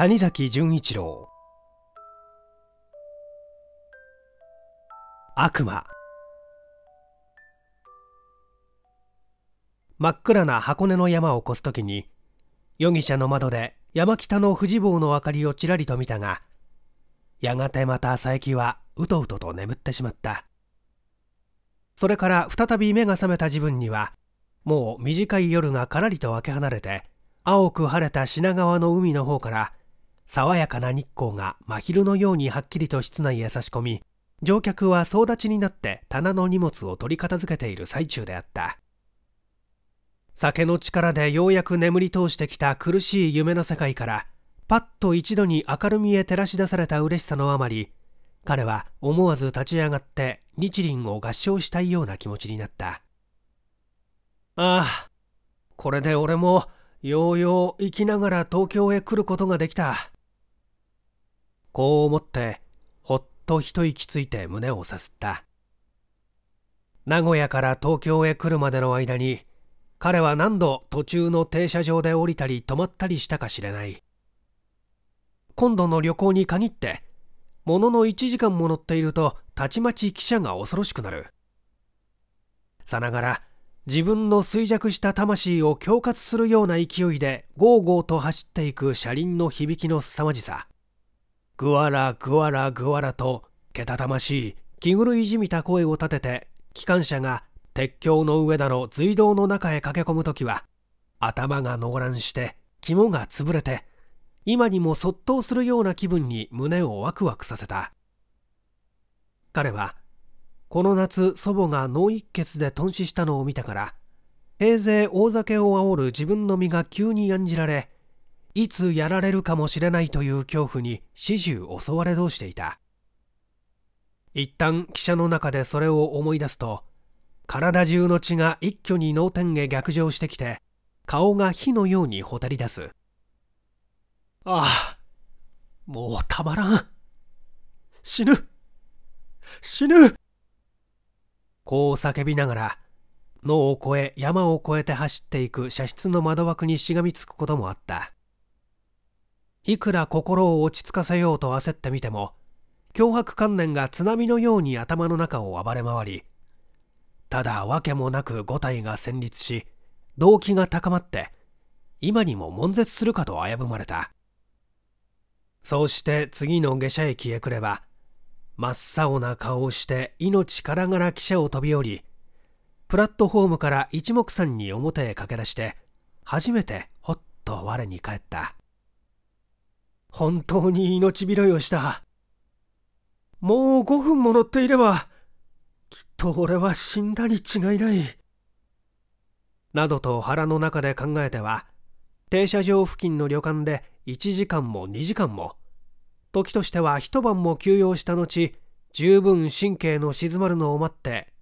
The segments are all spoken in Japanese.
谷崎潤一郎悪魔真っ暗な箱根の山を越す時に容疑者の窓で山北の富士坊の明かりをちらりと見たがやがてまた佐伯はうとうとと眠ってしまったそれから再び目が覚めた自分にはもう短い夜がからりと分け離れて青く晴れた品川の海の方から爽やかな日光が真昼のようにはっきりと室内へ差し込み乗客は総立ちになって棚の荷物を取り片付けている最中であった酒の力でようやく眠り通してきた苦しい夢の世界からパッと一度に明るみへ照らし出された嬉しさのあまり彼は思わず立ち上がって日輪を合唱したいような気持ちになったああこれで俺もようよう生きながら東京へ来ることができたこう思ってほっと一息ついて胸をさすった名古屋から東京へ来るまでの間に彼は何度途中の停車場で降りたり止まったりしたかしれない今度の旅行に限ってものの1時間も乗っているとたちまち汽車が恐ろしくなるさながら自分の衰弱した魂を恐喝するような勢いでゴーゴーと走っていく車輪の響きの凄まじさぐわらぐわらぐわらと、けたたましい、気狂いじみた声を立てて、機関車が鉄橋の上だの隧道の中へ駆け込む時は、頭がの乱して、肝が潰れて、今にもそっとするような気分に胸をワクワクさせた。彼は、この夏祖母が脳一血で頓死したのを見てから、平勢大酒を煽る自分の身が急に案じられ、いつやられるかもしれないという恐怖に始終襲われ通していた一旦汽車の中でそれを思い出すと体中の血が一挙に脳天へ逆上してきて顔が火のようにほたり出すああもうたまらん死ぬ死ぬこう叫びながら脳を越え山を越えて走っていく射出の窓枠にしがみつくこともあったいくら心を落ち着かせようと焦ってみても脅迫観念が津波のように頭の中を暴れ回りただ訳もなく五体が戦慄し動機が高まって今にも悶絶するかと危ぶまれたそうして次の下車駅へ来れば真っ青な顔をして命からがら汽車を飛び降りプラットホームから一目散に表へ駆け出して初めてほっと我に返った本当に命拾いをした。もう5分も乗っていれば、きっと俺は死んだに違いない。などと腹の中で考えては、停車場付近の旅館で1時間も2時間も、時としては一晩も休養した後、十分神経の静まるのを待って、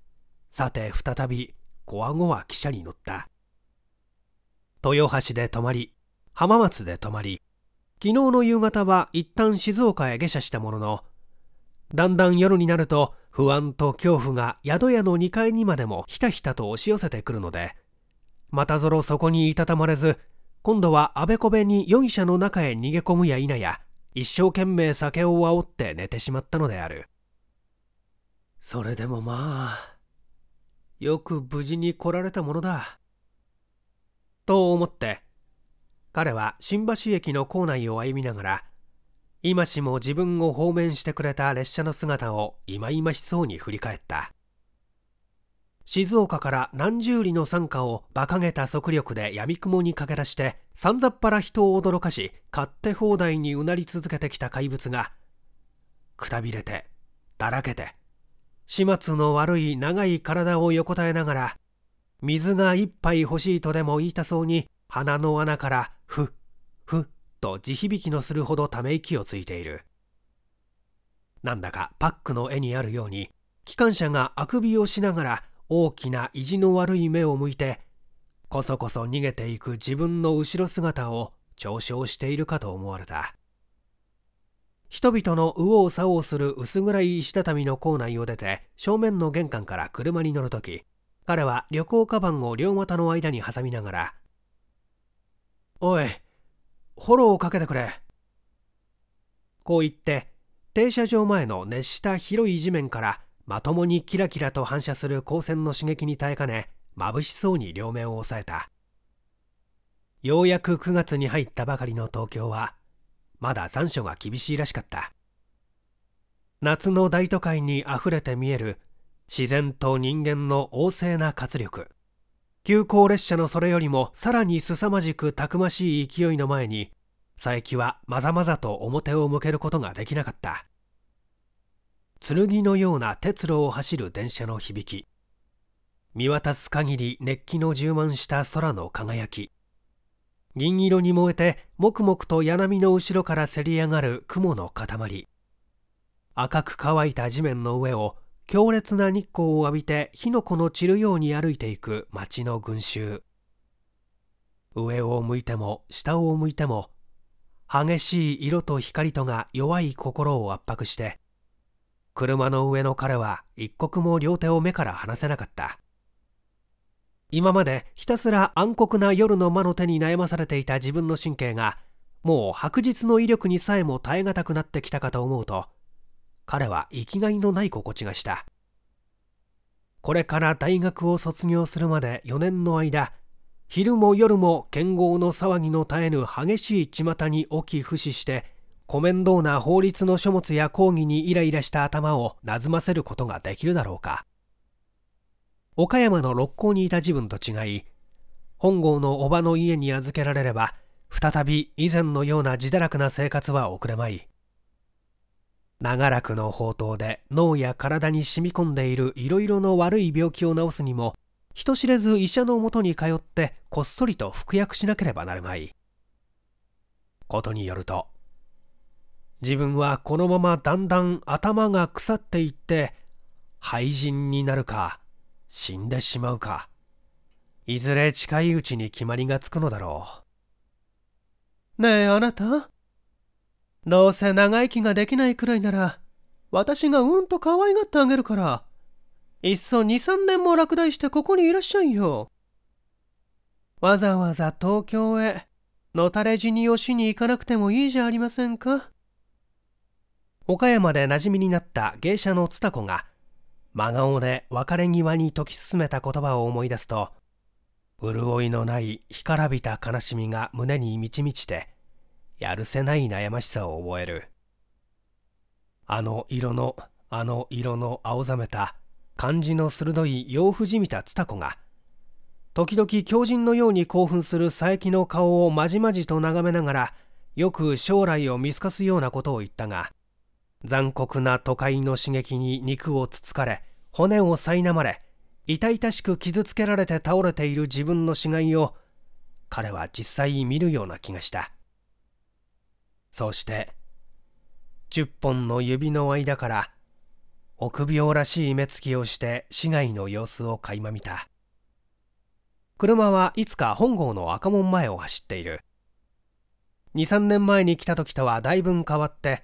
さて再び、こわごわ汽車に乗った。豊橋で泊まり、浜松で泊まり、昨日の夕方は一旦静岡へ下車したものの、だんだん夜になると不安と恐怖が宿屋の2階にまでもひたひたと押し寄せてくるので、またぞろそこにいたたまれず、今度はあべこべに容疑者の中へ逃げ込むや否や、一生懸命酒を煽って寝てしまったのである。それでもまあ、よく無事に来られたものだ。と思って、彼は新橋駅の構内を歩みながら今しも自分を放免してくれた列車の姿をいまいましそうに振り返った静岡から何十里の傘下を馬鹿げた速力で闇雲に駆け出してさんざっぱら人を驚かし勝手放題にうなり続けてきた怪物がくたびれてだらけて始末の悪い長い体を横たえながら水が一杯欲しいとでも言いたそうに鼻の穴からふっふっと地響きのするほどため息をついているなんだかパックの絵にあるように機関車があくびをしながら大きな意地の悪い目を向いてこそこそ逃げていく自分の後ろ姿を嘲笑しているかと思われた人々の右往左往する薄暗い石畳の構内を出て正面の玄関から車に乗る時彼は旅行カバンを両股の間に挟みながらおい、フォローをかけてくれ。こう言って、停車場前の熱した広い地面からまともにキラキラと反射する光線の刺激に耐えかね、眩しそうに両面を押さえた。ようやく9月に入ったばかりの東京は、まだ残暑が厳しいらしかった。夏の大都会にあふれて見える自然と人間の旺盛な活力急行列車のそれよりもさらに凄まじくたくましい勢いの前に佐伯はまざまざと表を向けることができなかった剣のような鉄路を走る電車の響き見渡す限り熱気の充満した空の輝き銀色に燃えてもくもくと柳の後ろからせり上がる雲の塊赤く乾いた地面の上を強烈な日光を浴びて火の粉の散るように歩いていく町の群衆上を向いても下を向いても激しい色と光とが弱い心を圧迫して車の上の彼は一刻も両手を目から離せなかった今までひたすら暗黒な夜の魔の手に悩まされていた自分の神経がもう白日の威力にさえも耐え難くなってきたかと思うと彼は生きがいのない心地がした。これから大学を卒業するまで4年の間、昼も夜も剣豪の騒ぎの絶えぬ激しい巷に起き不死して、コ面倒な法律の書物や講義にイライラした頭をなずませることができるだろうか。岡山の六甲にいた自分と違い、本郷の叔母の家に預けられれば、再び以前のような自堕落な生活は遅れまい。長らくの放蕩で脳や体に染み込んでいるいろいろの悪い病気を治すにも人知れず医者のもとに通ってこっそりと服薬しなければなるまいことによると自分はこのままだんだん頭が腐っていって廃人になるか死んでしまうかいずれ近いうちに決まりがつくのだろうねえあなたどうせ長生きができないくらいなら、私がうんと可愛がってあげるから、いっそ2、3年も落第してここにいらっしゃいよ。わざわざ東京へ、のたれ死にをしに行かなくてもいいじゃありませんか。岡山で馴染みになった芸者のつた子が、真顔で別れ際に解き進めた言葉を思い出すと、潤いのない干からびた悲しみが胸に満ち満ちて、やるせない悩ましさを覚えるあの色のあの色の青ざめた感じの鋭い洋婦じみた蔦子が時々狂人のように興奮する佐伯の顔をまじまじと眺めながらよく将来を見透かすようなことを言ったが残酷な都会の刺激に肉をつつかれ骨を苛まれ痛々しく傷つけられて倒れている自分の死骸を彼は実際見るような気がしたそして10本の指の間から臆病らしい目つきをして市街の様子を垣間見た車はいつか本郷の赤門前を走っている23年前に来た時とはだいぶん変わって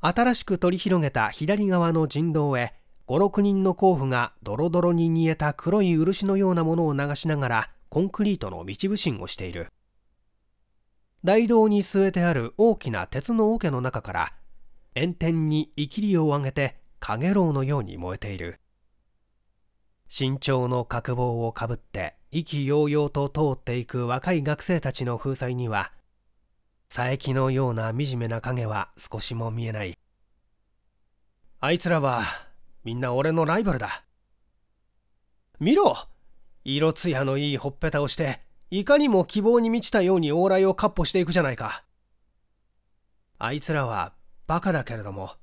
新しく取り広げた左側の人道へ五六人の甲府がドロドロに煮えた黒い漆のようなものを流しながらコンクリートの道不審をしている大道に据えてある大きな鉄の桶の中から炎天に生きりを上げて陽炎のように燃えている身長の角棒をかぶって意気揚々と通っていく若い学生たちの風采には佐伯のような惨めな影は少しも見えないあいつらはみんな俺のライバルだ見ろ色艶のいいほっぺたをしていかにも希望に満ちたように往来を闊歩していくじゃないか。あいつらはバカだけれども、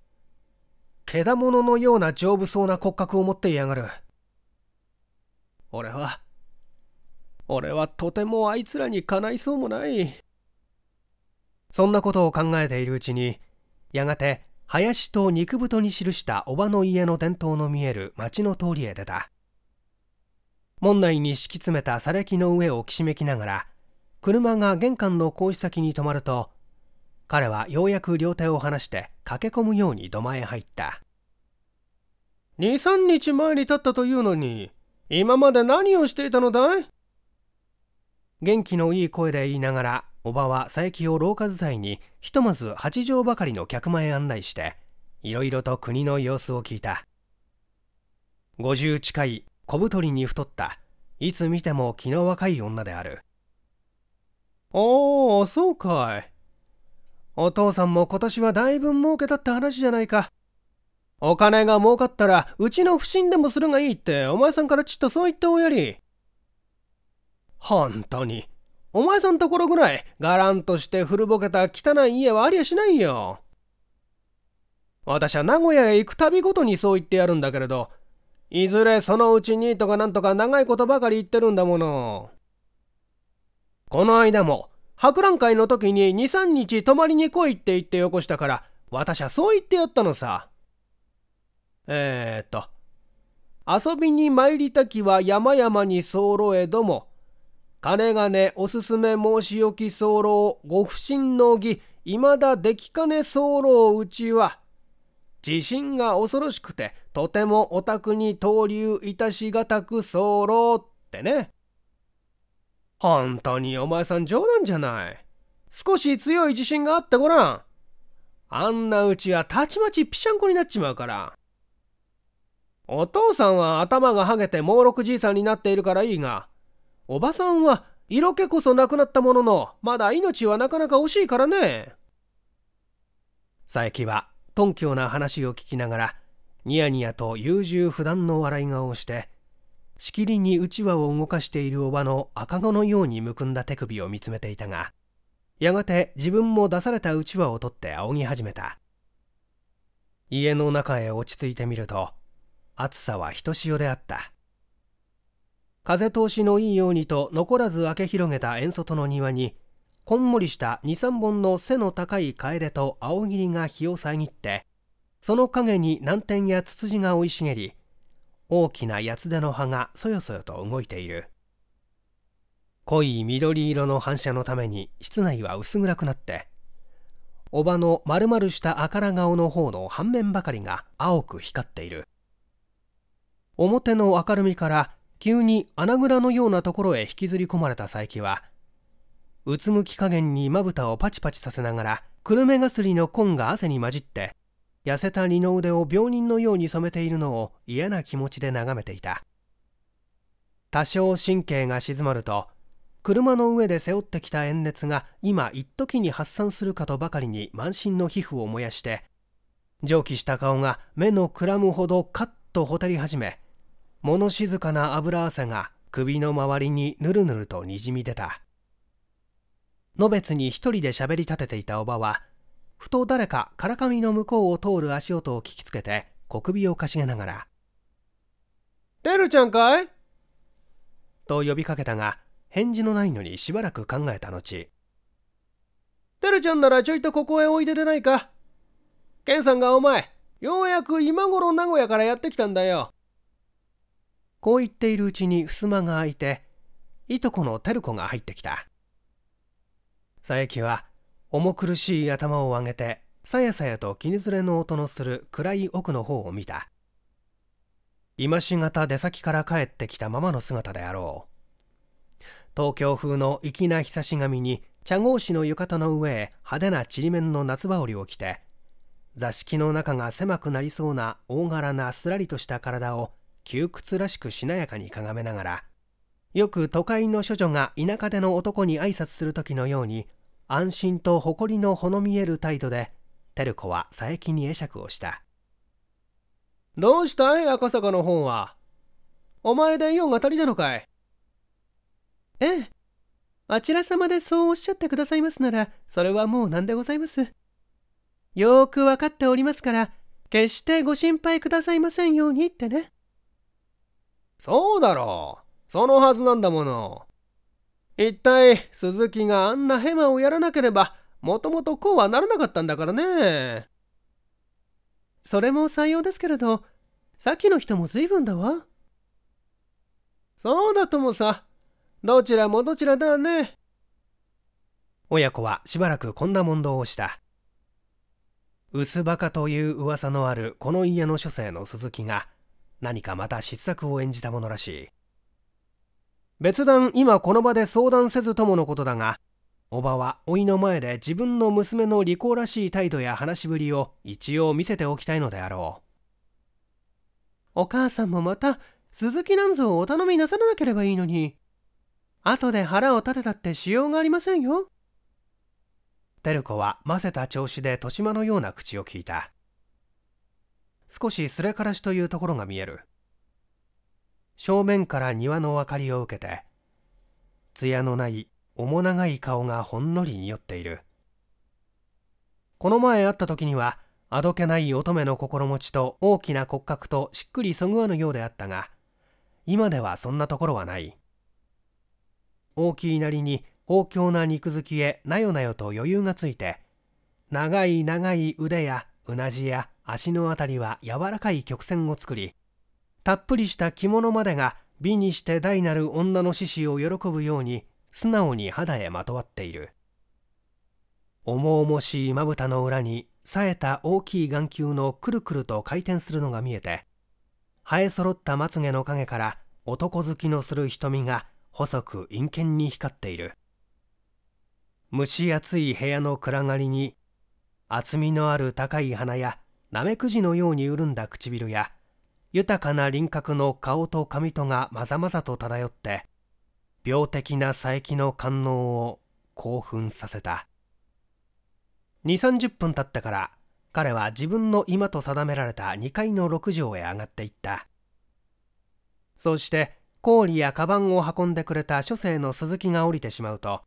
けだもののような丈夫そうな骨格を持っていやがる。俺は、俺はとてもあいつらにかないそうもない。そんなことを考えているうちに、やがて林と肉太に記した叔母の家の伝統の見える町の通りへ出た。門内に敷き詰めたされの上をきしめきながら車が玄関の格子先に止まると彼はようやく両手を離して駆け込むように土間へ入った23日前に立ったというのに今まで何をしていたのだい元気のいい声で言いながら叔母は佐伯を廊下伝いにひとまず8畳ばかりの客間へ案内していろいろと国の様子を聞いた50近い小太りに太ったいつ見ても気の若い女であるおおそうかいお父さんも今年はだいぶ儲けたって話じゃないかお金が儲かったらうちの不審でもするがいいってお前さんからちっとそう言っておやり本当にお前さんところぐらいがらんとして古ぼけた汚い家はありゃしないよ私は名古屋へ行くたびごとにそう言ってやるんだけれどいずれそのうちにとかなんとか長いことばかり言ってるんだもの。この間も、博覧会の時に2、3日泊まりに来いって言ってよこしたから、私はそう言ってやったのさ。えー、っと、遊びに参りたきは山々に候えども、金々おすすめ申し置き候、ご不審の儀、いまだ出来かね候うちは、地震が恐ろしくてとてもお宅に投留いたしがたく候ってね本当にお前さん冗談じゃない少し強い自信があってごらんあんなうちはたちまちぴしゃんこになっちまうからお父さんは頭がはげて猛六じいさんになっているからいいがおばさんは色気こそなくなったもののまだ命はなかなか惜しいからね佐伯は頓胸な話を聞きながらニヤニヤと優柔不断の笑い顔をしてしきりにうちわを動かしているおばの赤子のようにむくんだ手首を見つめていたがやがて自分も出されたうちわを取って仰ぎ始めた家の中へ落ち着いてみると暑さはひとしおであった風通しのいいようにと残らず開け広げた縁外の庭にこんもりした23本の背の高いカエデと青霧が日を遮ってその影に南天やツツジが生い茂り大きな八つ手の葉がそよそよと動いている濃い緑色の反射のために室内は薄暗くなっておばの丸々した赤ら顔の方の半面ばかりが青く光っている表の明るみから急に穴蔵のようなところへ引きずり込まれた佐伯はうつむき加減にまぶたをパチパチさせながら久留米がすりの紺が汗に混じって痩せた二の腕を病人のように染めているのを嫌な気持ちで眺めていた多少神経が静まると車の上で背負ってきた炎熱が今一時に発散するかとばかりに満身の皮膚を燃やして蒸気した顔が目のくらむほどカッとほてり始め物静かな油汗が首の周りにぬるぬるとにじみ出たべつに一人で喋り立てていたおばはふと誰かからかみの向こうを通る足音を聞きつけて小首をかしげながら「てるちゃんかい?」と呼びかけたが返事のないのにしばらく考えた後「てるちゃんならちょいとここへおいででないかけんさんがお前ようやく今頃名古屋からやってきたんだよ」こう言っているうちに襖が開いていとこのる子が入ってきた。佐伯は重苦しい頭を上げてさやさやと絹ずれの音のする暗い奥の方を見た今しがた出先から帰ってきたままの姿であろう東京風の粋なひさし髪に茶格子の浴衣の上へ派手なちりめんの夏羽織を着て座敷の中が狭くなりそうな大柄なすらりとした体を窮屈らしくしなやかにかがめながらよく都会の処女が田舎での男に挨拶する時のように安心と誇りのほの見える態度で照子は佐伯に会釈をしたどうしたい赤坂の方はお前でンが足りたのかいええあちら様でそうおっしゃってくださいますならそれはもう何でございますよーく分かっておりますから決してご心配くださいませんようにってねそうだろうそのはずなんだもの。一体、鈴木があんなヘマをやらなければ、もともとこうはならなかったんだからね。それも採用ですけれど、さっきの人も随分だわ。そうだともさ、どちらもどちらだね。親子はしばらくこんな問答をした。薄バカという噂のあるこの家の書生の鈴木が何かまた失策を演じたものらしい。別段今この場で相談せずとものことだが叔母は老いの前で自分の娘の利口らしい態度や話しぶりを一応見せておきたいのであろうお母さんもまた鈴木なんぞをお頼みなさらなければいいのに後で腹を立てたってしようがありませんよ照子はませた調子で豊島のような口を聞いた少しすれからしというところが見える正面から庭の明かりを受けて艶のない面長い顔がほんのり匂っているこの前会った時にはあどけない乙女の心持ちと大きな骨格としっくりそぐわぬようであったが今ではそんなところはない大きいなりに豊胸な肉付きへなよなよと余裕がついて長い長い腕やうなじや足のあたりは柔らかい曲線を作りたっぷりした着物までが美にして大なる女の獅子を喜ぶように素直に肌へまとわっている重々しいまぶたの裏に冴えた大きい眼球のくるくると回転するのが見えて生え揃ったまつげの影から男好きのする瞳が細く陰険に光っている蒸し暑い部屋の暗がりに厚みのある高い鼻やナメクジのように潤んだ唇や豊かな輪郭の顔と髪とがまざまざと漂って病的な佐伯の官能を興奮させた2 3 0分経ってから彼は自分の今と定められた2階の6畳へ上がっていったそうして氷やカバンを運んでくれた書生の鈴木が降りてしまうと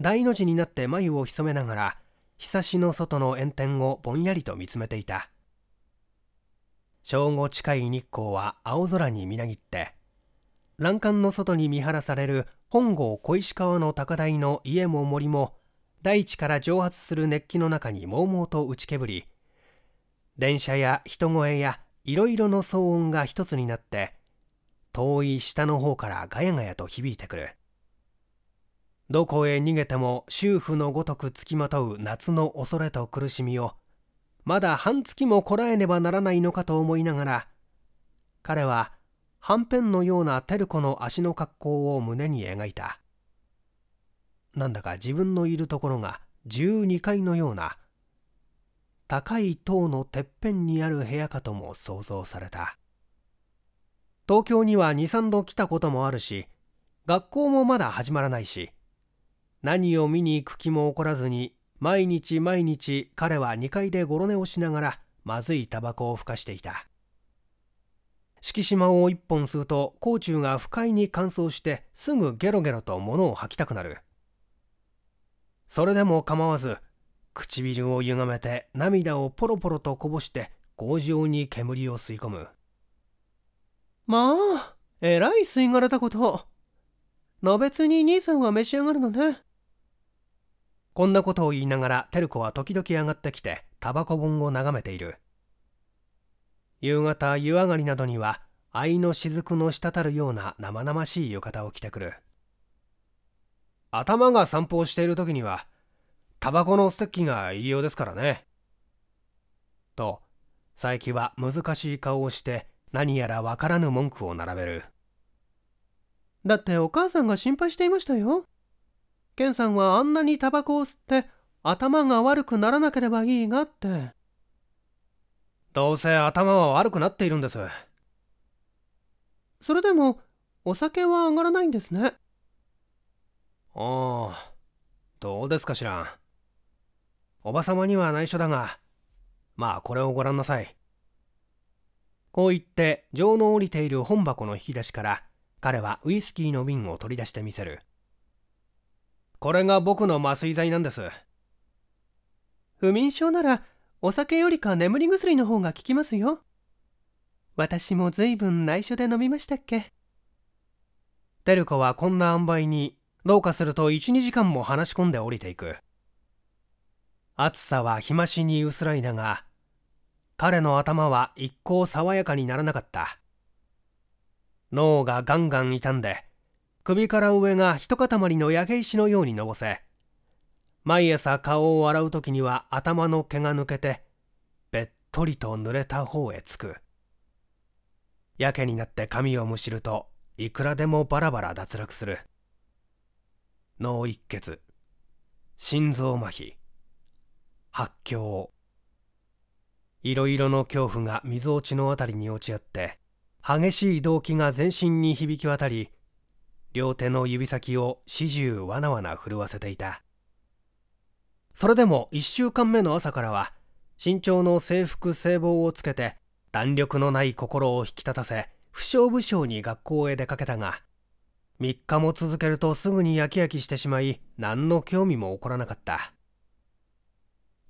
大の字になって眉を潜めながらひさしの外の炎天をぼんやりと見つめていた正午近い日光は青空にみなぎって欄干の外に見晴らされる本郷小石川の高台の家も森も大地から蒸発する熱気の中にもうもうと打ち煙り電車や人声やいろいろの騒音が一つになって遠い下の方からガヤガヤと響いてくるどこへ逃げても宗婦のごとくつきまとう夏の恐れと苦しみをまだ半月もこらえねばならないのかと思いながら彼ははんぺんのような照子の足の格好を胸に描いたなんだか自分のいるところが12階のような高い塔のてっぺんにある部屋かとも想像された東京には23度来たこともあるし学校もまだ始まらないし何を見に行く気も起こらずに毎日毎日彼は2階でごろ寝をしながらまずいタバコをふかしていた敷島を1本吸うと甲虫が不快に乾燥してすぐゲロゲロと物を吐きたくなるそれでも構わず唇をゆがめて涙をポロポロとこぼして強情に煙を吸い込むまあえらい吸い殻だことのべつに兄さんは召し上がるのねこんなことを言いながら照子は時々上がってきてタバコ本を眺めている夕方湯上がりなどには愛の雫の滴るような生々しい浴衣を着てくる頭が散歩をしている時にはタバコのステッキがいいようですからねと佐伯は難しい顔をして何やらわからぬ文句を並べるだってお母さんが心配していましたよケンさんはあんなにタバコを吸って頭が悪くならなければいいがってどうせ頭は悪くなっているんですそれでもお酒は上がらないんですねああどうですかしらおばさまには内緒だがまあこれをご覧なさいこう言って情の降りている本箱の引き出しから彼はウイスキーの瓶を取り出してみせるこれが僕の麻酔剤なんです不眠症ならお酒よりか眠り薬の方が効きますよ私もずいぶん内緒で飲みましたっけテルコはこんな塩梅にどうかすると12時間も話し込んで降りていく暑さは日増しに薄らいだが彼の頭は一向爽やかにならなかった脳がガンガン傷んで首から上が一塊の焼け石のようにのぼせ毎朝顔を洗う時には頭の毛が抜けてべっとりと濡れた方へつくやけになって髪をむしるといくらでもバラバラ脱落する脳一血心臓麻痺発狂いろいろの恐怖が溝落ちの辺りに落ち合って激しい動悸が全身に響き渡り両手の指先を始終わなわな震わせていたそれでも1週間目の朝からは身長の制服制帽をつけて弾力のない心を引き立たせ不傷不傷に学校へ出かけたが3日も続けるとすぐにやきやきしてしまい何の興味も起こらなかった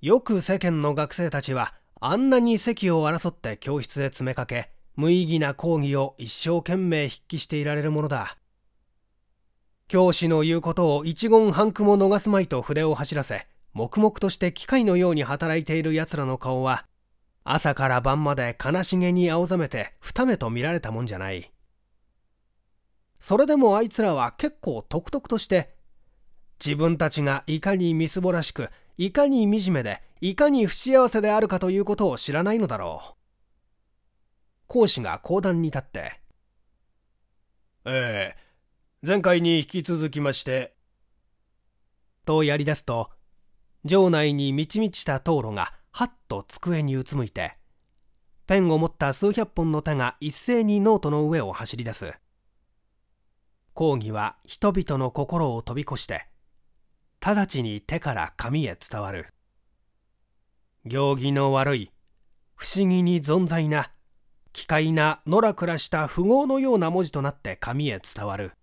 よく世間の学生たちはあんなに席を争って教室へ詰めかけ無意義な講義を一生懸命筆記していられるものだ教師の言うことを一言半句も逃すまいと筆を走らせ黙々として機械のように働いている奴らの顔は朝から晩まで悲しげに青ざめて二目と見られたもんじゃないそれでもあいつらは結構独特ととして自分たちがいかにみすぼらしくいかに惨めでいかに不幸せであるかということを知らないのだろう講師が講談に立って「ええ前回に引き続きまして。とやりだすと、場内に満ち満ちた灯籠がはっと机にうつむいて、ペンを持った数百本の手が一斉にノートの上を走り出す。講義は人々の心を飛び越して、直ちに手から紙へ伝わる。行儀の悪い、不思議に存在な、奇怪な、のらくらした富豪のような文字となって紙へ伝わる。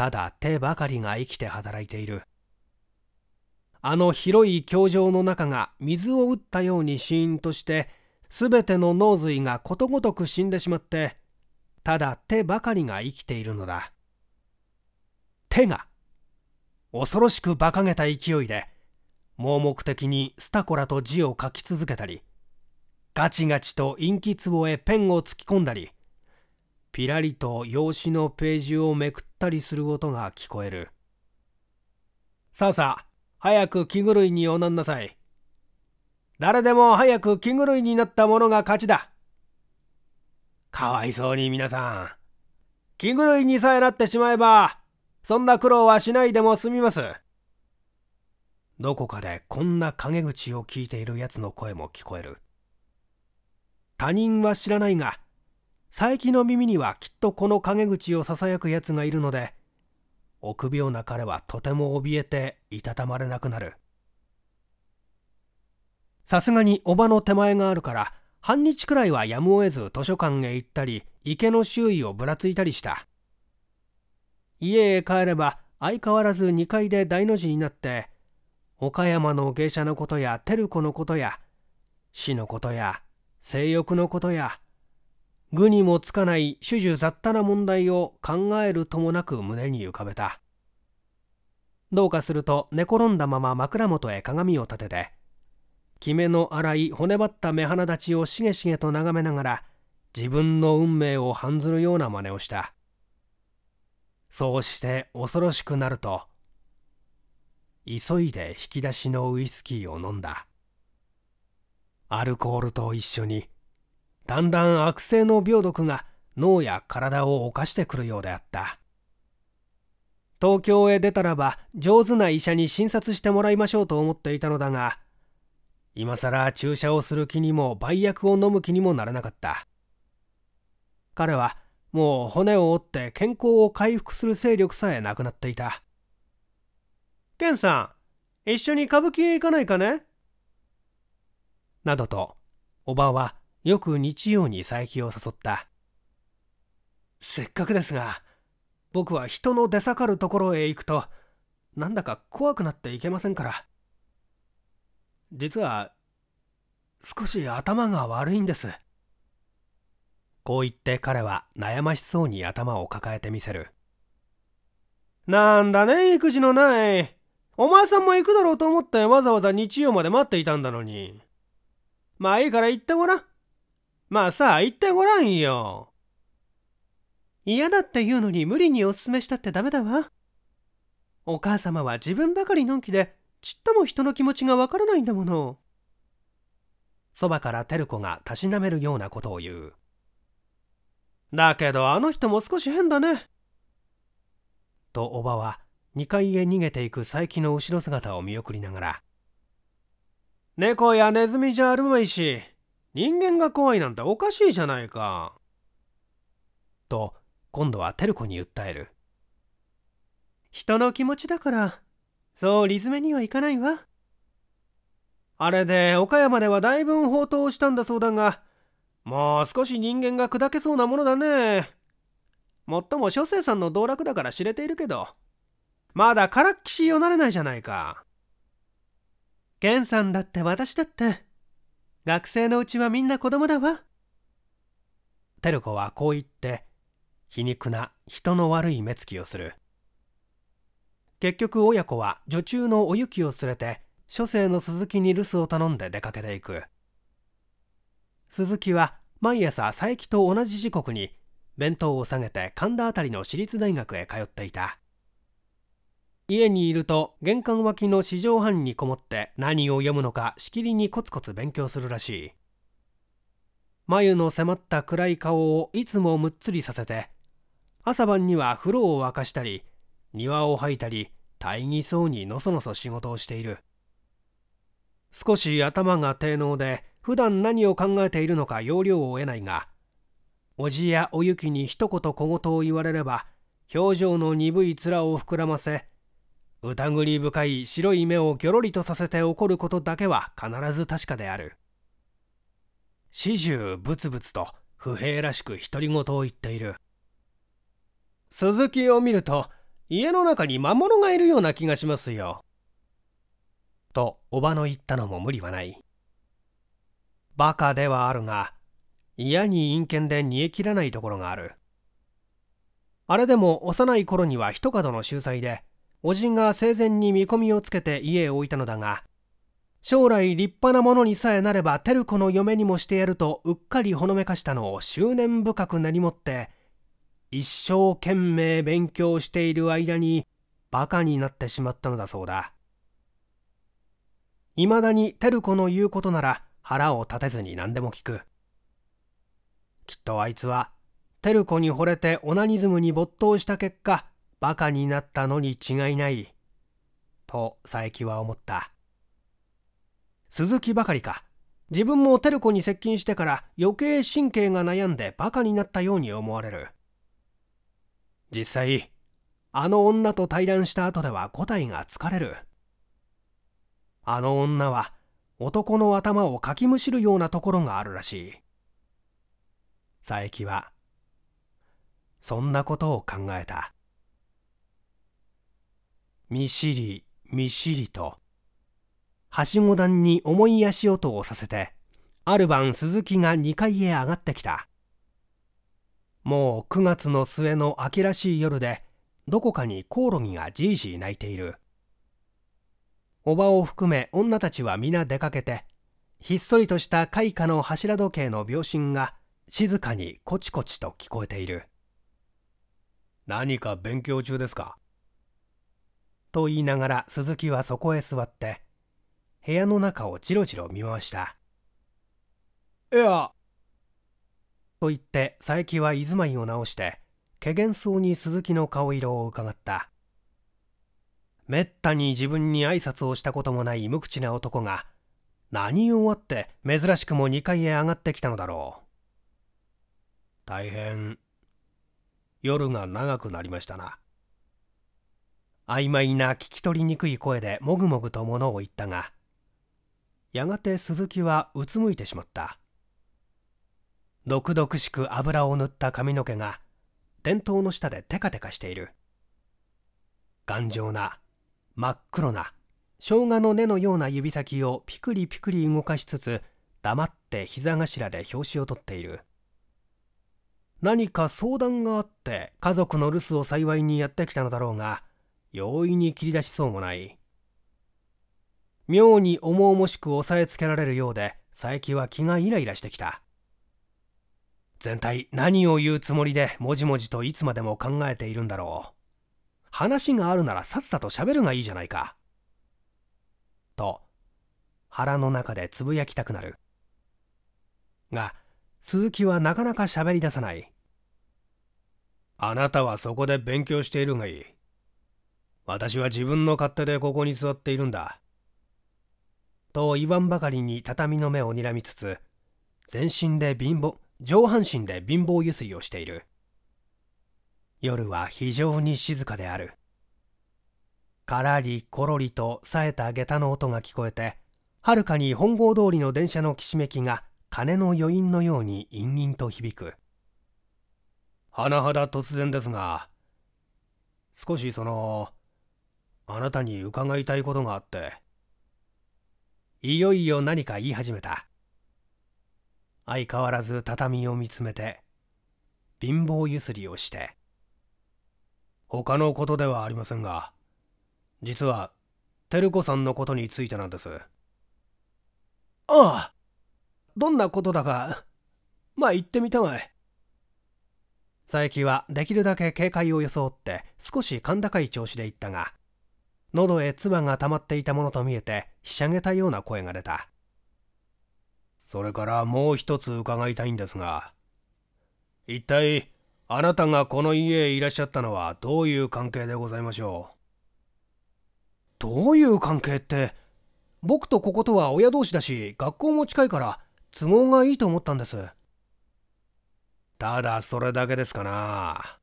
ただ手ばかりが生きて働いているあの広い教場の中が水を打ったようにシーンとして全ての脳髄がことごとく死んでしまってただ手ばかりが生きているのだ手が恐ろしく馬鹿げた勢いで盲目的にスタコラと字を書き続けたりガチガチと陰気壺へペンを突き込んだりぴらりと用紙のページをめくったりする音が聞こえる。さあさあ、早く着ぐるいにおなんなさい。誰でも早く着ぐるいになった者が勝ちだ。かわいそうに皆さん。着ぐるいにさえなってしまえば、そんな苦労はしないでも済みます。どこかでこんな陰口を聞いている奴の声も聞こえる。他人は知らないが、佐伯の耳にはきっとこの陰口をささやくやつがいるので臆病な彼はとても怯えていたたまれなくなるさすがに叔母の手前があるから半日くらいはやむを得ず図書館へ行ったり池の周囲をぶらついたりした家へ帰れば相変わらず2階で大の字になって岡山の芸者のことや照子のことや死のことや性欲のことや具にもつかない種々雑多な問題を考えるともなく胸に浮かべたどうかすると寝転んだまま枕元へ鏡を立ててきめの荒い骨張った目鼻立ちをしげしげと眺めながら自分の運命を半ずるような真似をしたそうして恐ろしくなると急いで引き出しのウイスキーを飲んだアルコールと一緒にだんだん悪性の病毒が脳や体を侵してくるようであった東京へ出たらば上手な医者に診察してもらいましょうと思っていたのだが今さら注射をする気にも売薬を飲む気にもならなかった彼はもう骨を折って健康を回復する勢力さえなくなっていたンさん一緒に歌舞伎へ行かないかねなどとおばはよく日曜に佐伯を誘ったせっかくですが僕は人の出盛るところへ行くとなんだか怖くなっていけませんから実は少し頭が悪いんですこう言って彼は悩ましそうに頭を抱えてみせるなんだね育児のないお前さんも行くだろうと思ってわざわざ日曜まで待っていたんだのにまあいいから行ってごらんまあさ、言ってごらんよ。嫌だって言うのに無理にお勧めしたってダメだわ。お母様は自分ばかりのんきで、ちっとも人の気持ちがわからないんだもの。そばから照子がたしなめるようなことを言う。だけどあの人も少し変だね。とおばは2階へ逃げていく佐伯の後ろ姿を見送りながら。猫やネズミじゃあるまいし、人間が怖いなんておかしいじゃないか。と、今度はテルコに訴える。人の気持ちだから、そう理詰めにはいかないわ。あれで岡山ではだいぶ放蕩したんだそうだが、もう少し人間が砕けそうなものだね。もっとも諸生さんの道楽だから知れているけど、まだからっきしよなれないじゃないか。ンさんだって私だって、学生のうちはみんな子供だわ。テルはこう言って、皮肉な人の悪い目つきをする。結局親子は女中のお雪を連れて、書生の鈴木に留守を頼んで出かけていく。鈴木は毎朝佐伯と同じ時刻に弁当を下げて神田辺りの私立大学へ通っていた。家にいると玄関脇の四畳半にこもって何を読むのかしきりにコツコツ勉強するらしい眉の迫った暗い顔をいつもむっつりさせて朝晩には風呂を沸かしたり庭を吐いたり大義そうにのそのそ仕事をしている少し頭が低能で普段何を考えているのか要領を得ないがおじやおゆきに一言小言を言われれば表情の鈍い面を膨らませ疑り深い白い目をギョロリとさせて怒ることだけは必ず確かである始終ブツブツと不平らしく独り言を言っている鈴木を見ると家の中に魔物がいるような気がしますよとおばの言ったのも無理はないバカではあるが嫌に陰険で煮え切らないところがあるあれでも幼い頃には一角の秀才で叔父が生前に見込みをつけて家へ置いたのだが将来立派なものにさえなれば照子の嫁にもしてやるとうっかりほのめかしたのを執念深く何りもって一生懸命勉強している間にバカになってしまったのだそうだいまだに照子の言うことなら腹を立てずに何でも聞くきっとあいつは照子に惚れてオナニズムに没頭した結果バカになったのに違いない。と佐伯は思った。鈴木ばかりか。自分も照子に接近してから余計神経が悩んでバカになったように思われる。実際、あの女と対談した後では答えが疲れる。あの女は男の頭をかきむしるようなところがあるらしい。佐伯は、そんなことを考えた。みしりみしりとはしご段に重い足音をさせてある晩鈴木が2階へ上がってきたもう9月の末の秋らしい夜でどこかにコオロギがじいじい泣いているおばを含め女たちは皆出かけてひっそりとした開花の柱時計の秒針が静かにコチコチと聞こえている何か勉強中ですかと言いながら鈴木はそこへ座って部屋の中をじろじろ見回したいやと言って佐伯は居住まいを直してけげんそうに鈴木の顔色をうかがっためったに自分に挨拶をしたこともない無口な男が何をあって珍しくも2階へ上がってきたのだろう大変夜が長くなりましたな曖昧な聞き取りにくい声でもぐもぐと物を言ったがやがて鈴木はうつむいてしまった毒々しく油を塗った髪の毛が電灯の下でテカテカしている頑丈な真っ黒な生姜の根のような指先をピクリピクリ動かしつつ黙って膝頭で拍子を取っている何か相談があって家族の留守を幸いにやってきたのだろうが容易に切り出しそうもない妙に重々しく押さえつけられるようで佐伯は気がイライラしてきた全体何を言うつもりでもじもじといつまでも考えているんだろう話があるならさっさと喋るがいいじゃないかと腹の中でつぶやきたくなるが鈴木はなかなかしゃべり出さないあなたはそこで勉強しているがいい私は自分の勝手でここに座っているんだ。と言わんばかりに畳の目を睨みつつ、全身で貧乏、上半身で貧乏ゆすりをしている。夜は非常に静かである。からりころりと冴えた下駄の音が聞こえて、はるかに本郷通りの電車のきしめきが鐘の余韻のようにイ々と響く。甚だ突然ですが、少しその、あなたに伺いたいことがあっていよいよ何か言い始めた相変わらず畳を見つめて貧乏ゆすりをして他のことではありませんが実は照子さんのことについてなんですああどんなことだかまあ言ってみたまえ佐伯はできるだけ警戒を装って少し甲高い調子で言ったが喉へ唾が溜まっていたものと見えてひしゃげたような声が出たそれからもう一つ伺いたいんですが一体あなたがこの家へいらっしゃったのはどういう関係でございましょうどういう関係って僕とこことは親同士だし学校も近いから都合がいいと思ったんですただそれだけですかな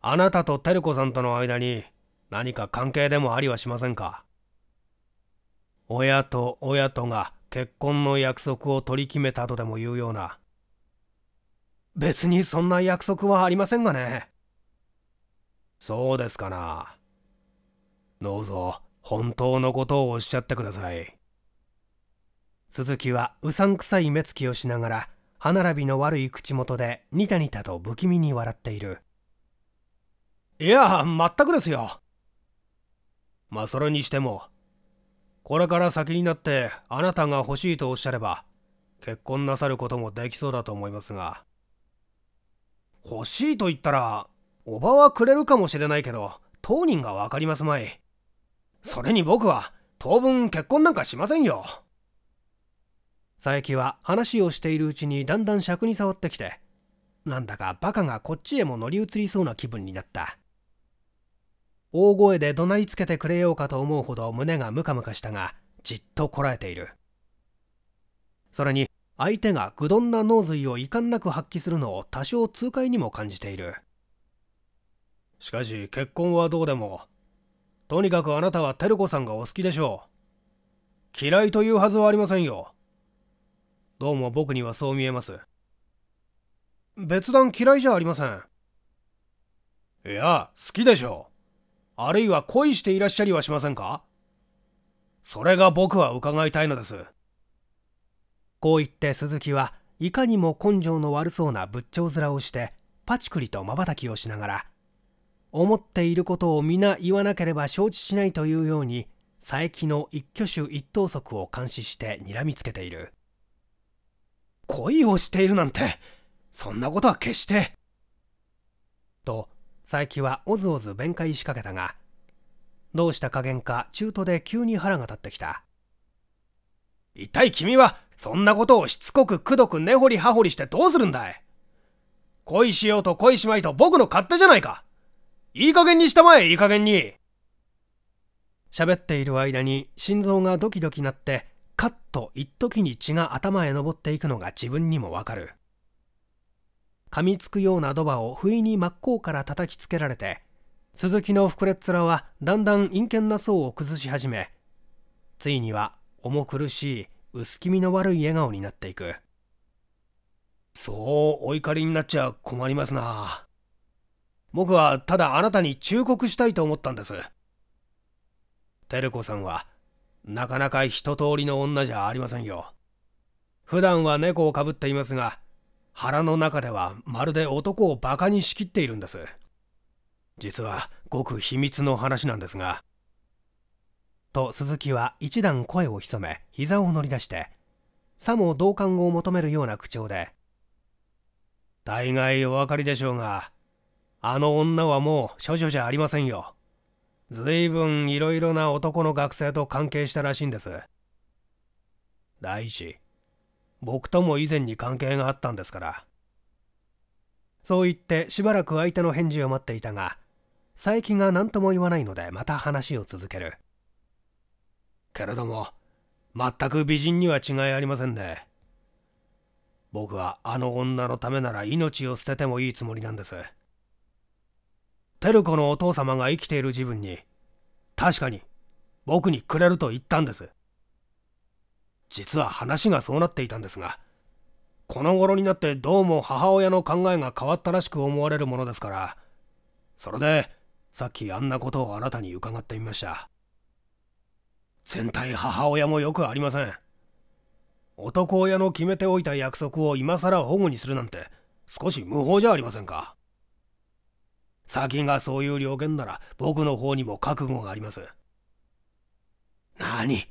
あなたと照子さんとの間に何か関係でもありはしませんか親と親とが結婚の約束を取り決めたとでも言うような別にそんな約束はありませんがねそうですかなどうぞ本当のことをおっしゃってください鈴木はうさんくさい目つきをしながら歯並びの悪い口元でニタニタと不気味に笑っているいや全くですよまあそれにしてもこれから先になってあなたが欲しいとおっしゃれば結婚なさることもできそうだと思いますが欲しいと言ったらおばはくれるかもしれないけど当人が分かりますまいそれに僕は当分結婚なんかしませんよ佐伯は話をしているうちにだんだん尺に触ってきてなんだかバカがこっちへも乗り移りそうな気分になった大声で怒鳴りつけてくれようかと思うほど胸がムカムカしたがじっとこらえているそれに相手が愚鈍な脳髄を遺憾なく発揮するのを多少痛快にも感じているしかし結婚はどうでもとにかくあなたは照子さんがお好きでしょう嫌いというはずはありませんよどうも僕にはそう見えます別段嫌いじゃありませんいや好きでしょうあるいは恋していらっしゃりはしませんかそれが僕は伺いたいのです。こう言って鈴木はいかにも根性の悪そうな仏頂面をしてパチクリとまばたきをしながら思っていることを皆言わなければ承知しないというように佐伯の一挙手一投足を監視してにらみつけている恋をしているなんてそんなことは決してと佐伯はおずおず弁解しかけたがどうした加減か中途で急に腹が立ってきた一体君はそんなことをしつこくくどく根掘り葉掘りしてどうするんだい恋しようと恋しまいと僕の勝手じゃないかいい加減にしたまえいい加減に喋っている間に心臓がドキドキなってカッと一時に血が頭へ上っていくのが自分にもわかる噛みつくようなドバを不意に真っ向から叩きつけられて鈴木の膨れっ面はだんだん陰険な層を崩し始めついには重苦しい薄気味の悪い笑顔になっていくそうお怒りになっちゃ困りますな僕はただあなたに忠告したいと思ったんです照子さんはなかなか一通りの女じゃありませんよ普段は猫をかぶっていますが腹の中ではまるで男をバカにしきっているんです実はごく秘密の話なんですがと鈴木は一段声を潜め膝を乗り出してさも同感を求めるような口調で大概お分かりでしょうがあの女はもう処女じゃありませんよ随分いろいろな男の学生と関係したらしいんです第一僕とも以前に関係があったんですから。そう言ってしばらく相手の返事を待っていたが、佐伯が何とも言わないのでまた話を続ける。けれども、全く美人には違いありませんね。僕はあの女のためなら命を捨ててもいいつもりなんです。照子のお父様が生きている自分に、確かに僕にくれると言ったんです。実は話がそうなっていたんですがこの頃になってどうも母親の考えが変わったらしく思われるものですからそれでさっきあんなことをあなたに伺ってみました全体母親もよくありません男親の決めておいた約束を今更保護にするなんて少し無法じゃありませんか先がそういう了見なら僕の方にも覚悟があります何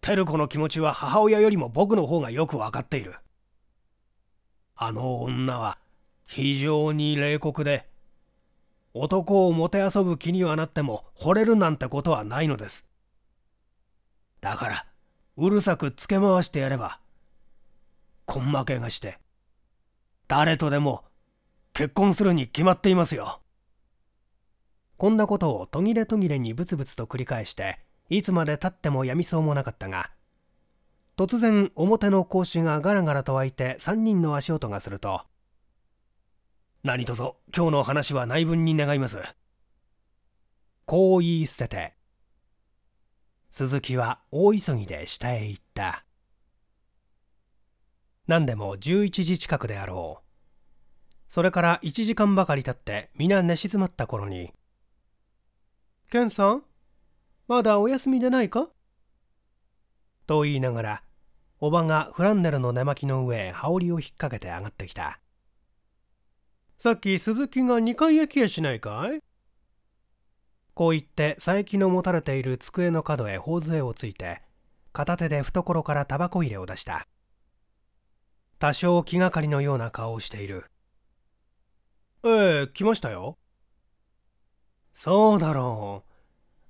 テル子の気持ちは母親よりも僕の方がよくわかっている。あの女は非常に冷酷で、男をもてあそぶ気にはなっても惚れるなんてことはないのです。だから、うるさくつけ回してやれば、根負けがして、誰とでも結婚するに決まっていますよ。こんなことを途切れ途切れにブツブツと繰り返して、いつまでたってもやみそうもなかったが突然表の格子がガラガラと開いて3人の足音がすると「何とぞ今日の話は内分に願います」こう言い捨てて鈴木は大急ぎで下へ行った何でも11時近くであろうそれから1時間ばかり経って皆寝静まった頃に「ケンさんまだお休みでないかと言いながら、おばがフランネルの寝巻きの上へ羽織を引っ掛けて上がってきた。さっき鈴木が2階へ消やしないかいこう言って佐伯の持たれている机の角へ頬杖をついて、片手で懐からタバコ入れを出した。多少気がかりのような顔をしている。ええ、来ましたよ。そうだろう。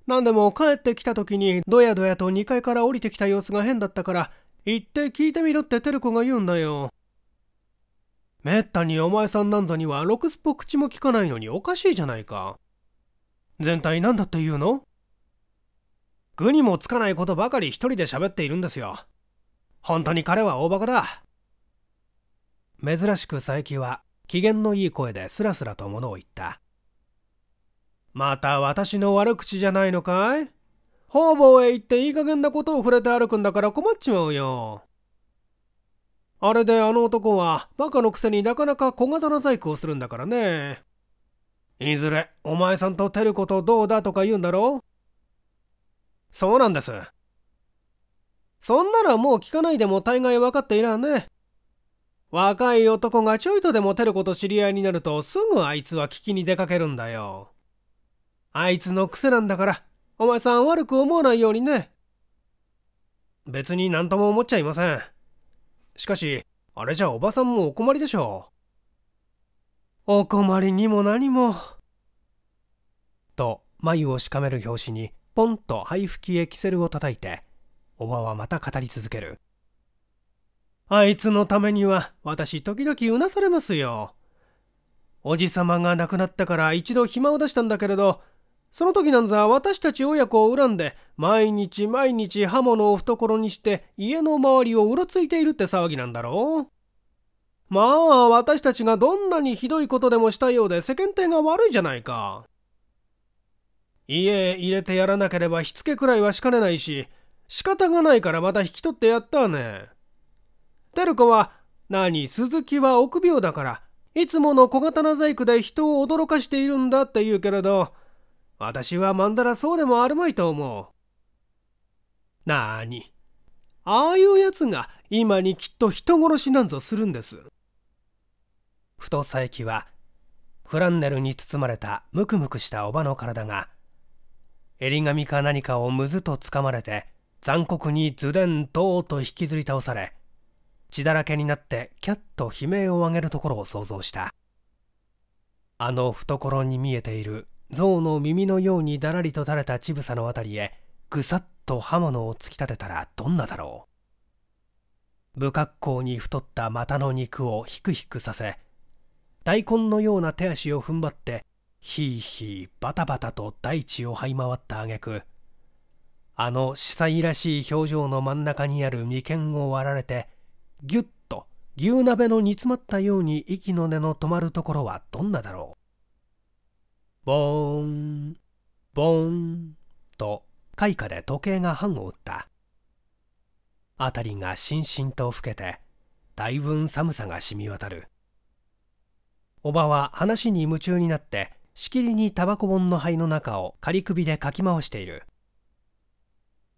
何でも帰ってきた時にどやどやと2階から降りてきた様子が変だったから行って聞いてみろってテル子が言うんだよめったにお前さんなんぞにはろくすぽ口も聞かないのにおかしいじゃないか全体何だって言うの具にもつかないことばかり一人で喋っているんですよ本当に彼は大バカだ珍しく佐伯は機嫌のいい声でスラスラと物を言ったまた私の悪口じゃないのかい方々へ行っていい加減なことを触れて歩くんだから困っちまうよ。あれであの男はバカのくせになかなか小型な細工をするんだからね。いずれお前さんとテルコとどうだとか言うんだろそうなんです。そんならもう聞かないでも大概分かっていらんね。若い男がちょいとでもテルコと知り合いになるとすぐあいつは聞きに出かけるんだよ。あいつの癖なんだから、お前さん悪く思わないようにね。別に何とも思っちゃいません。しかし、あれじゃおばさんもお困りでしょう。お困りにも何も。と、眉をしかめる拍子に、ポンと灰吹きへキセルを叩いて、おばはまた語り続ける。あいつのためには、私時々うなされますよ。おじさまが亡くなったから一度暇を出したんだけれど、その時なんざ私たち親子を恨んで毎日毎日刃物を懐にして家の周りをうろついているって騒ぎなんだろうまあ私たちがどんなにひどいことでもしたようで世間体が悪いじゃないか家へ入れてやらなければしつけくらいはしかねないし仕方がないからまた引き取ってやったね照子は何鈴木は臆病だからいつもの小刀細工で人を驚かしているんだって言うけれど私はマンダラそうでもあるまいと思う。なあに。ああいうやつが今にきっと人殺しなんぞするんです。ふと佐伯は、フランネルに包まれたムクムクしたおばの体が、襟紙か何かをむずとつかまれて、残酷にずでんとうと引きずり倒され、血だらけになってキャッと悲鳴を上げるところを想像した。あの懐に見えている象の耳のようにだらりと垂れた乳房の辺りへぐさっと刃物を突き立てたらどんなだろう不格好に太った股の肉をヒクヒクさせ大根のような手足を踏ん張ってひいひいバタバタと大地を這い回った挙句あの司祭らしい表情の真ん中にある眉間を割られてぎゅっと牛鍋の煮詰まったように息の根の止まるところはどんなだろうボーン、ボーンと開花で時計が半を打った。辺りがしんしんと老けて、だいぶん寒さが染み渡る。おばは話に夢中になって、しきりにタバコ盆の灰の中を仮首でかき回している。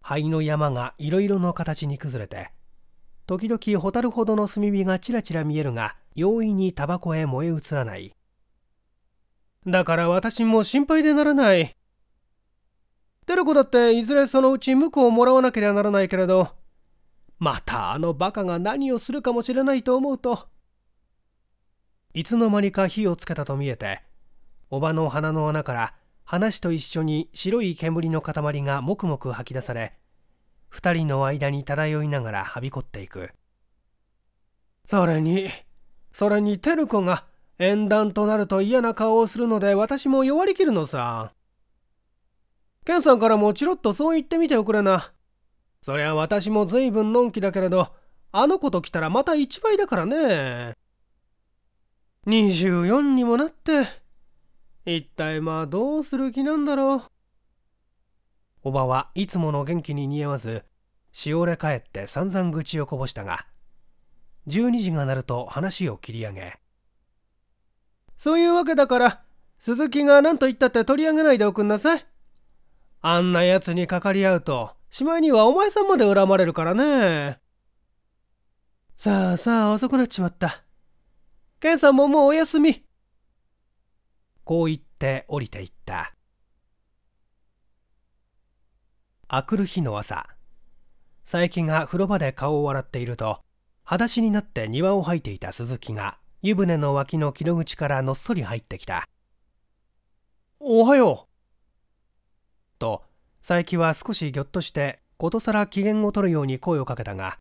灰の山がいろいろの形に崩れて、時々蛍ほどの炭火がちらちら見えるが、容易にタバコへ燃え移らない。だから私も心配でならない。テル子だっていずれそのうち婿をもらわなければならないけれど、またあのバカが何をするかもしれないと思うと。いつの間にか火をつけたと見えて、おばの鼻の穴から話と一緒に白い煙の塊がもくもく吐き出され、二人の間に漂いながらはびこっていく。それに、それにテル子が、縁談となると嫌な顔をするので私も弱りきるのさ。ケンさんからもチロッとそう言ってみておくれな。そりゃ私も随分のんきだけれど、あの子と来たらまた一倍だからね。24にもなって、一体まあどうする気なんだろう。おばはいつもの元気に似合わず、しおれ帰って散々愚痴をこぼしたが、12時が鳴ると話を切り上げ、そういうわけだから、鈴木が何と言ったって取り上げないでおくんなさい。あんな奴にかかり合うと、しまいにはお前さんまで恨まれるからね。さあさあ遅くなっちまった。ケンさんももうお休み。こう言って降りていった。あくる日の朝、佐伯が風呂場で顔を洗っていると、裸足になって庭を吐いていた鈴木が湯船の脇の木戸口からのっそり入ってきた。おはよう。と、佐伯は少しぎょっとして、ことさら機嫌を取るように声をかけたが、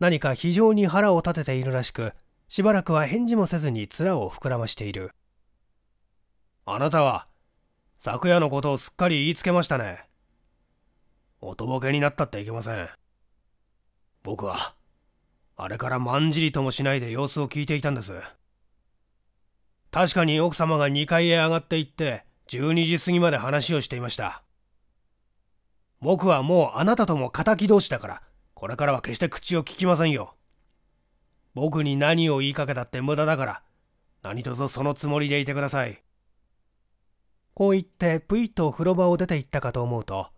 何か非常に腹を立てているらしく、しばらくは返事もせずに面を膨らましている。あなたは、昨夜のことをすっかり言いつけましたね。おとぼけになったっていけません。僕は、あれからまんじりともしないで様子を聞いていたんです。確かに奥様が2階へ上がっていって12時過ぎまで話をしていました僕はもうあなたとも敵同士だからこれからは決して口を聞きませんよ僕に何を言いかけたって無駄だから何卒そのつもりでいてくださいこう言ってぷいと風呂場を出て行ったかと思うと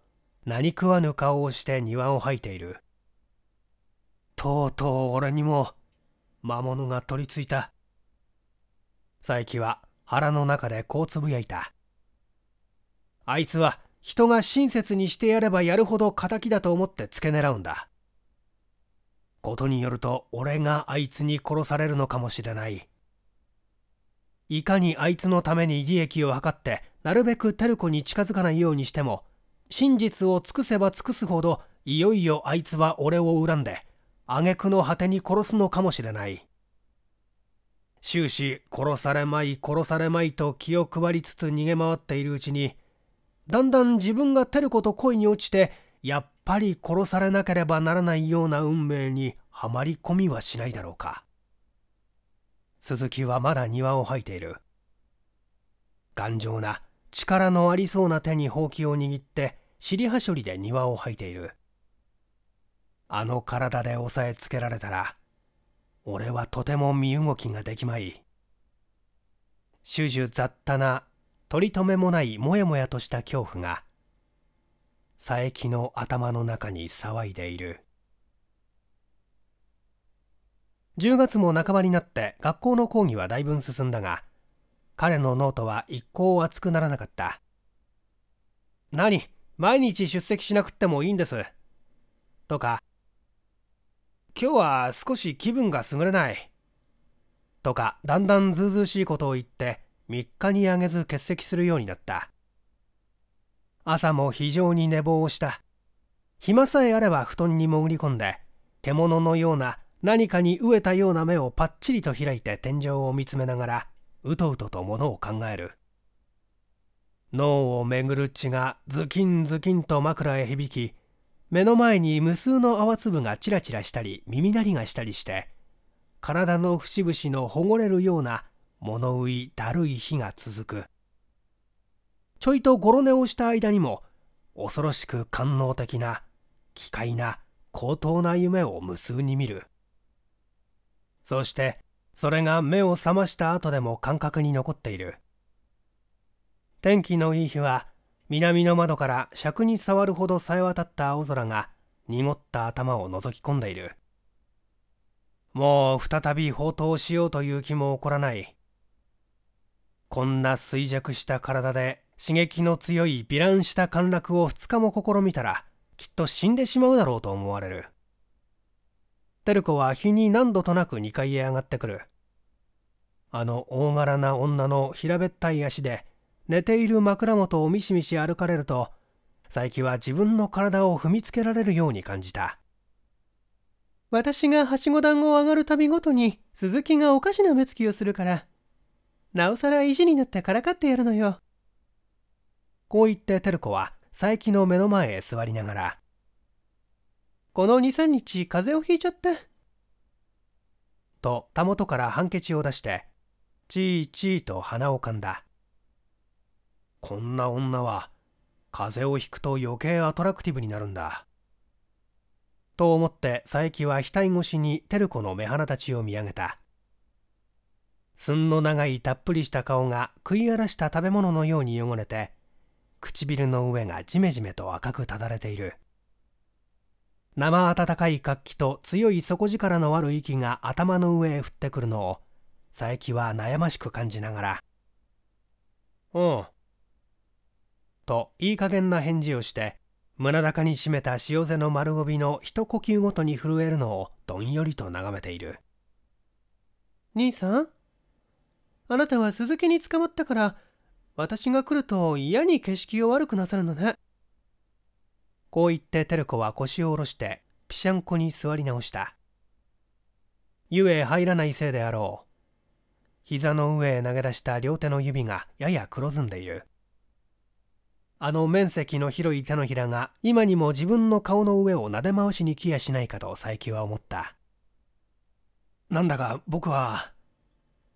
何食わぬ顔をして庭を吐いているとうとう俺にも魔物が取りついた佐伯は腹の中でこうつぶやいたあいつは人が親切にしてやればやるほど敵だと思って付け狙うんだことによると俺があいつに殺されるのかもしれないいかにあいつのために利益を図ってなるべくテルに近づかないようにしても真実を尽くせば尽くすほどいよいよあいつは俺を恨んで挙句の果てに殺すのかもしれない終始殺されまい殺されまいと気を配りつつ逃げ回っているうちにだんだん自分が照子と恋に落ちてやっぱり殺されなければならないような運命にはまり込みはしないだろうか鈴木はまだ庭を吐いている頑丈な力のありそうな手にほうきを握って尻はしょりで庭を吐いているあの体で押さえつけられたら俺はとても身動きができまい種々雑多な取り留めもないもやもやとした恐怖が佐伯の頭の中に騒いでいる10月も半ばになって学校の講義はだいぶん進んだが彼のノートは一向熱くならなかった何毎日出席しなくってもいいんですとか今日は少し気分が優れない。とか、だんだんずうずうしいことを言って、3日にあげず欠席するようになった。朝も非常に寝坊をした。暇さえあれば布団に潜り込んで、獣のような何かに飢えたような目をパッチリと開いて天井を見つめながら、うとうととものを考える。脳をめぐる血がズキンズキンと枕へ響き、目の前に無数の泡粒がチラチラしたり耳鳴りがしたりして体の節々のほごれるような物浮いだるい日が続くちょいとごろ寝をした間にも恐ろしく官能的な奇怪な高等な夢を無数に見るそしてそれが目を覚ました後でも感覚に残っている天気のいい日は南の窓から尺に触るほどさえ渡った青空が濁った頭を覗き込んでいるもう再び放蕩しようという気も起こらないこんな衰弱した体で刺激の強いヴィランした陥落を2日も試みたらきっと死んでしまうだろうと思われるテルは日に何度となく2階へ上がってくるあの大柄な女の平べったい足で寝ている枕元をみしみし歩かれると佐伯は自分の体を踏みつけられるように感じた私がはしご団子を上がるたびごとに鈴木がおかしな目つきをするからなおさら意地になってからかってやるのよこう言って照子は佐伯の目の前へ座りながら「この23日風邪をひいちゃって」とたもとからハンケチを出して「ちーちー」と鼻をかんだこんな女は風邪をひくと余計アトラクティブになるんだ。と思って佐伯は額越しに照子の目鼻たちを見上げた。寸の長いたっぷりした顔が食い荒らした食べ物のように汚れて唇の上がジメジメと赤くただれている生温かい活気と強い底力の悪い息が頭の上へ降ってくるのを佐伯は悩ましく感じながら「うんといい加減な返事をして胸高に締めた潮瀬の丸帯の一呼吸ごとに震えるのをどんよりと眺めている兄さんあなたは鈴木に捕まったから私が来ると嫌に景色を悪くなさるのねこう言って照子は腰を下ろしてぴしゃんこに座り直したゆえ入らないせいであろう膝の上へ投げ出した両手の指がやや黒ずんでいるあの面積の広い手のひらが今にも自分の顔の上を撫で回しに来やしないかと佐伯は思ったなんだか僕は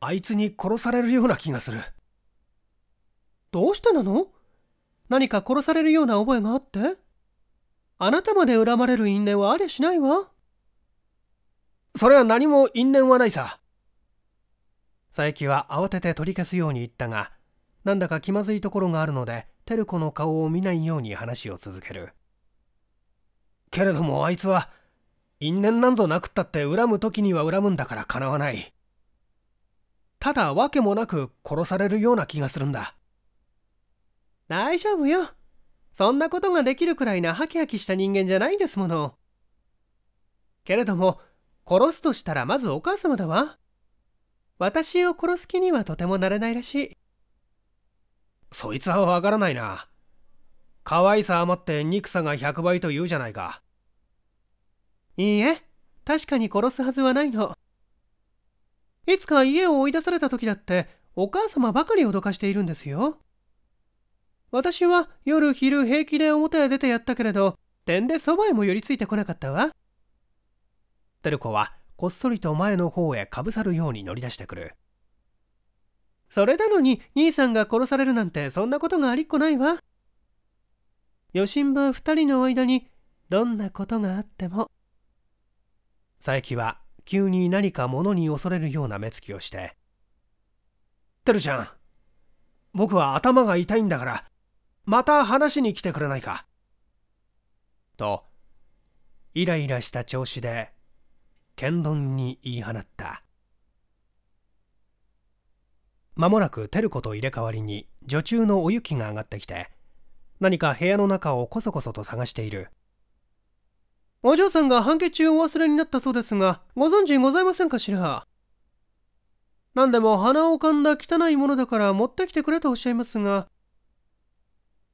あいつに殺されるような気がするどうしてなの何か殺されるような覚えがあってあなたまで恨まれる因縁はありゃしないわそれは何も因縁はないさ佐伯は慌てて取り消すように言ったがなんだか気まずいところがあるのでテル子の顔を見ないように話を続けるけれどもあいつは因縁なんぞなくったって恨む時には恨むんだからかなわないただ訳もなく殺されるような気がするんだ大丈夫よそんなことができるくらいなハキハキした人間じゃないんですものけれども殺すとしたらまずお母様だわ私を殺す気にはとてもなれないらしいそいつはわからないな。可愛さ余って憎さが100倍と言うじゃないか。いいえ、確かに殺すはずはないの。いつか家を追い出された時だって、お母様ばかり脅かしているんですよ。私は夜昼平気で表へ出てやったけれど、点でそばへも寄りついてこなかったわ。テルコはこっそりと前の方へかぶさるように乗り出してくる。それなのに兄さんが殺されるなんてそんなことがありっこないわ余震部2人の間にどんなことがあっても佐伯は急に何か物に恐れるような目つきをして「てるちゃん僕は頭が痛いんだからまた話しに来てくれないか」とイライラした調子で剣丼に言い放った。間もなく照子と入れ替わりに女中のお雪が上がってきて何か部屋の中をこそこそと探しているお嬢さんが判決中をお忘れになったそうですがご存知ございませんかしら何でも鼻をかんだ汚いものだから持ってきてくれとおっしゃいますが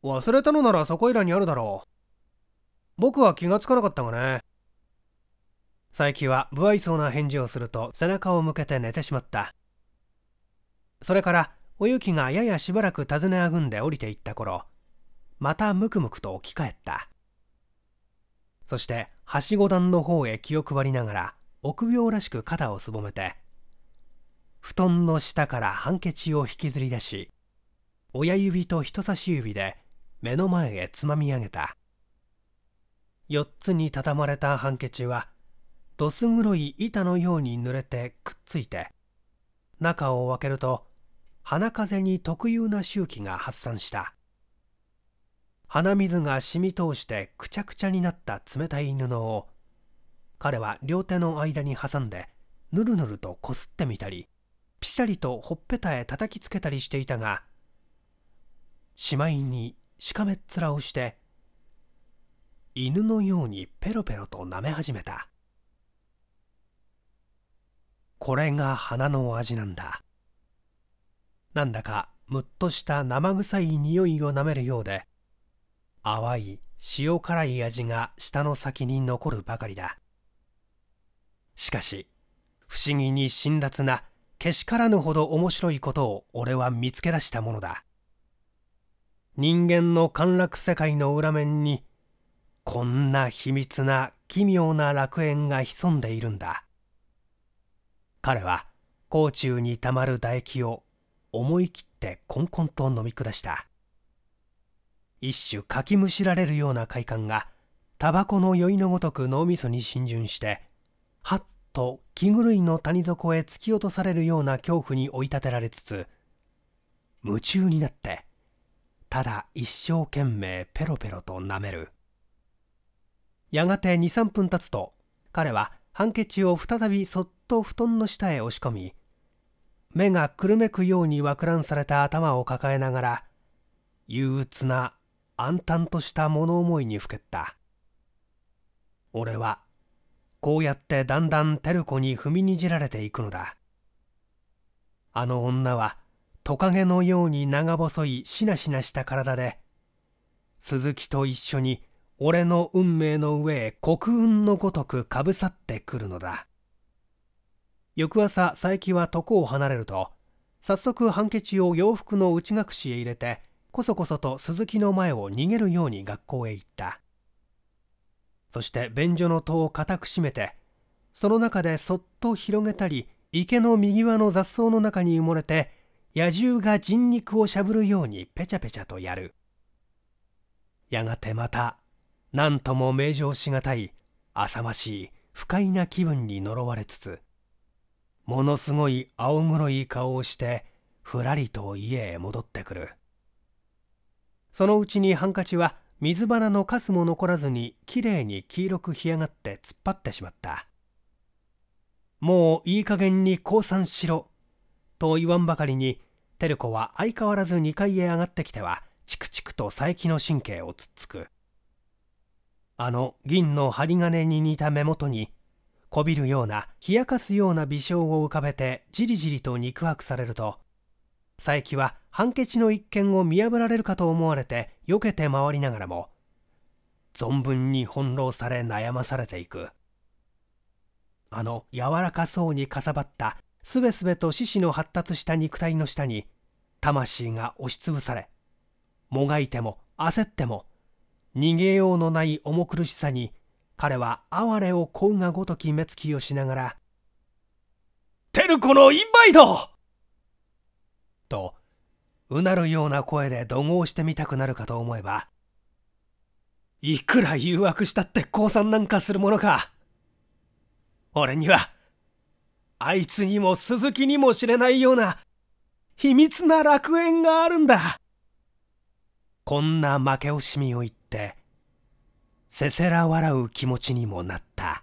忘れたのならそこいらにあるだろう僕は気がつかなかったがね佐伯は不愛想な返事をすると背中を向けて寝てしまったそれからお雪がややしばらく尋ねあぐんで降りていった頃またムクムクと起き返ったそしてはしご段の方へ気を配りながら臆病らしく肩をすぼめて布団の下からハンケチを引きずり出し親指と人差し指で目の前へつまみ上げた4つに畳まれたハンケチはどす黒い板のように濡れてくっついて中を開けると花風に特有な周期が発散した鼻水が染み通してくちゃくちゃになった冷たい布を彼は両手の間に挟んでぬるぬるとこすってみたりぴしゃりとほっぺたへ叩きつけたりしていたがしまいにしかめっ面をして犬のようにペロペロと舐め始めたこれが花の味なんだなんだかむっとした生臭い匂いをなめるようで淡い塩辛い味が舌の先に残るばかりだしかし不思議に辛辣なけしからぬほど面白いことを俺は見つけ出したものだ人間の陥落世界の裏面にこんな秘密な奇妙な楽園が潜んでいるんだ彼は甲冑にたまる唾液を思い切ってこんこんと飲み下した一種かきむしられるような快感がタバコの酔いのごとく脳みそに浸潤してはっと気狂いの谷底へ突き落とされるような恐怖に追い立てられつつ夢中になってただ一生懸命ペロペロと舐めるやがて23分経つと彼はハンケチを再びそっと布団の下へ押し込み目がくるめくように枠乱された頭を抱えながら憂鬱な暗淡とした物思いにふけった俺はこうやってだんだん照子に踏みにじられていくのだあの女はトカゲのように長細いしなしなした体で鈴木と一緒に俺の運命の上へ国運のごとくかぶさってくるのだ翌朝佐伯は床を離れると早速ハンケチを洋服の内隠しへ入れてこそこそと鈴木の前を逃げるように学校へ行ったそして便所の戸を固く閉めてその中でそっと広げたり池の右輪の雑草の中に埋もれて野獣が人肉をしゃぶるようにペチャペチャとやるやがてまた何とも名状しがたい浅ましい不快な気分に呪われつつものすごい青黒い顔をしてふらりと家へ戻ってくるそのうちにハンカチは水花のカスも残らずにきれいに黄色く干上がって突っ張ってしまったもういい加減に降参しろと言わんばかりに照子は相変わらず2階へ上がってきてはチクチクと佐伯の神経をつっつくあの銀の針金に似た目元にこびるような冷やかすような微笑を浮かべてじりじりと肉薄されると佐伯は判決の一件を見破られるかと思われて避けて回りながらも存分に翻弄され悩まされていくあの柔らかそうにかさばったすべすべと四肢の発達した肉体の下に魂が押しつぶされもがいても焦っても逃げようのない重苦しさに彼は哀れをこうがごとき目つきをしながら、テルコのインバイトと、うなるような声で怒号してみたくなるかと思えば、いくら誘惑したって降参なんかするものか。俺には、あいつにも鈴木にも知れないような、秘密な楽園があるんだ。こんな負け惜しみを言って、せせら笑う気持ちにもなった